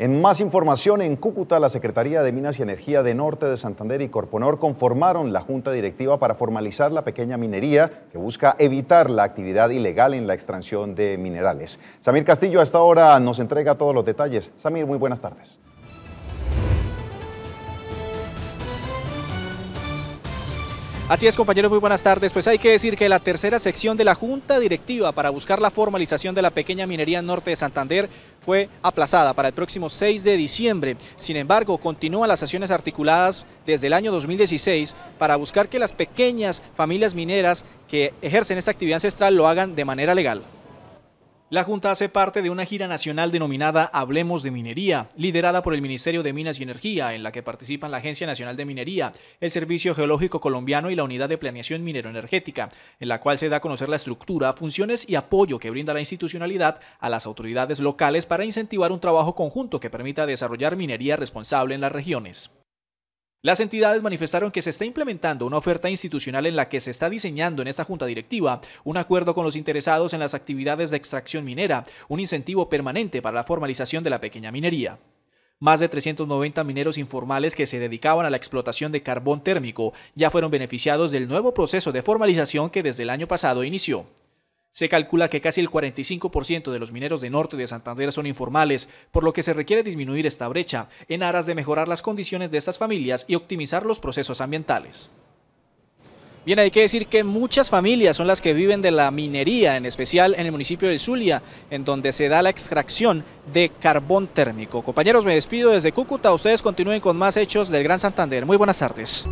En más información, en Cúcuta, la Secretaría de Minas y Energía de Norte de Santander y Corponor conformaron la Junta Directiva para formalizar la pequeña minería que busca evitar la actividad ilegal en la extracción de minerales. Samir Castillo a esta hora nos entrega todos los detalles. Samir, muy buenas tardes. Así es, compañeros, muy buenas tardes. Pues hay que decir que la tercera sección de la Junta Directiva para buscar la formalización de la pequeña minería en norte de Santander fue aplazada para el próximo 6 de diciembre. Sin embargo, continúan las acciones articuladas desde el año 2016 para buscar que las pequeñas familias mineras que ejercen esta actividad ancestral lo hagan de manera legal. La Junta hace parte de una gira nacional denominada Hablemos de Minería, liderada por el Ministerio de Minas y Energía, en la que participan la Agencia Nacional de Minería, el Servicio Geológico Colombiano y la Unidad de Planeación Minero-Energética, en la cual se da a conocer la estructura, funciones y apoyo que brinda la institucionalidad a las autoridades locales para incentivar un trabajo conjunto que permita desarrollar minería responsable en las regiones. Las entidades manifestaron que se está implementando una oferta institucional en la que se está diseñando en esta junta directiva un acuerdo con los interesados en las actividades de extracción minera, un incentivo permanente para la formalización de la pequeña minería. Más de 390 mineros informales que se dedicaban a la explotación de carbón térmico ya fueron beneficiados del nuevo proceso de formalización que desde el año pasado inició. Se calcula que casi el 45% de los mineros de Norte de Santander son informales, por lo que se requiere disminuir esta brecha en aras de mejorar las condiciones de estas familias y optimizar los procesos ambientales. Bien, hay que decir que muchas familias son las que viven de la minería, en especial en el municipio de Zulia, en donde se da la extracción de carbón térmico. Compañeros, me despido desde Cúcuta. Ustedes continúen con más hechos del Gran Santander. Muy buenas tardes.